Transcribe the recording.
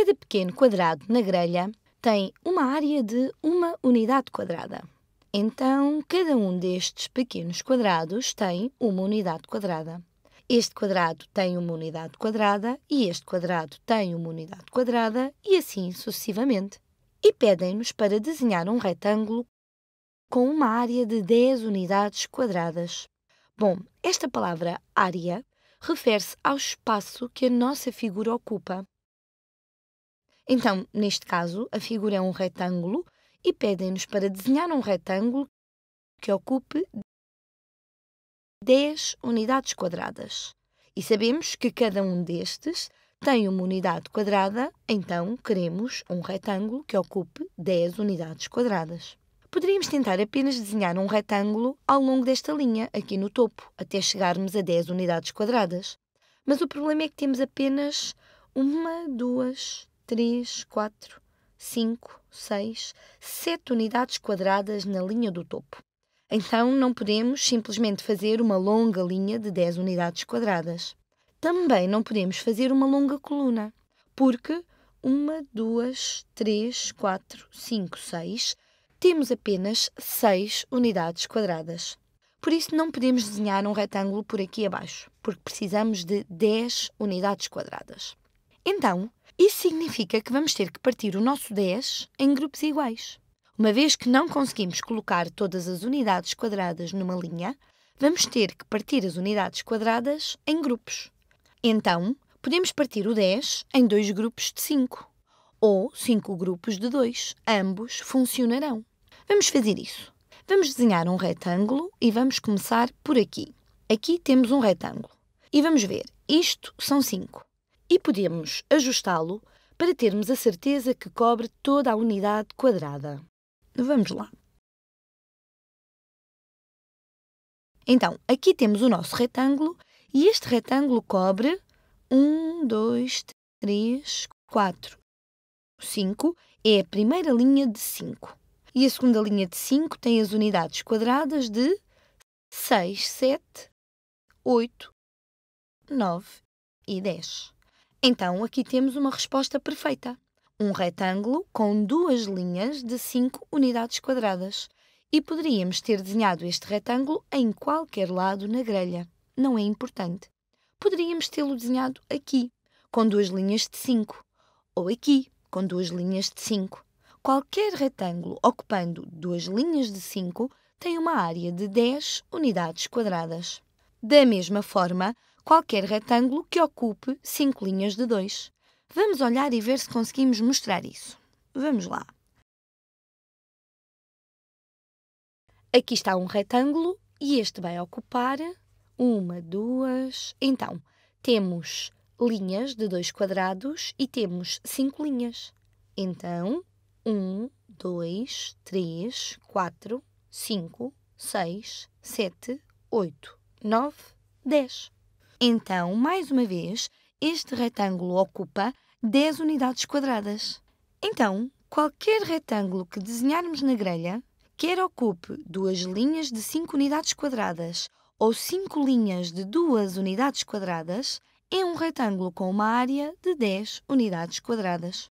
Cada pequeno quadrado na grelha tem uma área de uma unidade quadrada. Então, cada um destes pequenos quadrados tem uma unidade quadrada. Este quadrado tem uma unidade quadrada e este quadrado tem uma unidade quadrada e assim sucessivamente. E pedem-nos para desenhar um retângulo com uma área de 10 unidades quadradas. Bom, esta palavra área refere-se ao espaço que a nossa figura ocupa. Então, neste caso, a figura é um retângulo e pedem-nos para desenhar um retângulo que ocupe 10 unidades quadradas. E sabemos que cada um destes tem uma unidade quadrada, então queremos um retângulo que ocupe 10 unidades quadradas. Poderíamos tentar apenas desenhar um retângulo ao longo desta linha, aqui no topo, até chegarmos a 10 unidades quadradas. Mas o problema é que temos apenas uma, duas, 3, 4, 5, 6, 7 unidades quadradas na linha do topo. Então não podemos simplesmente fazer uma longa linha de 10 unidades quadradas. Também não podemos fazer uma longa coluna, porque 1, 2, 3, 4, 5, 6 temos apenas 6 unidades quadradas. Por isso não podemos desenhar um retângulo por aqui abaixo, porque precisamos de 10 unidades quadradas. Então, isso significa que vamos ter que partir o nosso 10 em grupos iguais. Uma vez que não conseguimos colocar todas as unidades quadradas numa linha, vamos ter que partir as unidades quadradas em grupos. Então, podemos partir o 10 em dois grupos de 5, ou 5 grupos de 2. Ambos funcionarão. Vamos fazer isso. Vamos desenhar um retângulo e vamos começar por aqui. Aqui temos um retângulo. E vamos ver, isto são 5 e podemos ajustá-lo para termos a certeza que cobre toda a unidade quadrada. Vamos lá. Então, aqui temos o nosso retângulo e este retângulo cobre 1, 2, 3, 4, 5. É a primeira linha de 5. E a segunda linha de 5 tem as unidades quadradas de 6, 7, 8, 9 e 10. Então aqui temos uma resposta perfeita. Um retângulo com duas linhas de 5 unidades quadradas. E poderíamos ter desenhado este retângulo em qualquer lado na grelha. Não é importante. Poderíamos tê-lo desenhado aqui, com duas linhas de 5. Ou aqui, com duas linhas de 5. Qualquer retângulo ocupando duas linhas de 5 tem uma área de 10 unidades quadradas. Da mesma forma, qualquer retângulo que ocupe cinco linhas de 2. Vamos olhar e ver se conseguimos mostrar isso. Vamos lá. Aqui está um retângulo e este vai ocupar uma, duas. Então, temos linhas de dois quadrados e temos cinco linhas. Então, um, dois, três, quatro, cinco, seis, sete, oito, nove, dez. Então, mais uma vez, este retângulo ocupa 10 unidades quadradas. Então, qualquer retângulo que desenharmos na grelha, quer ocupe duas linhas de 5 unidades quadradas ou 5 linhas de 2 unidades quadradas, é um retângulo com uma área de 10 unidades quadradas.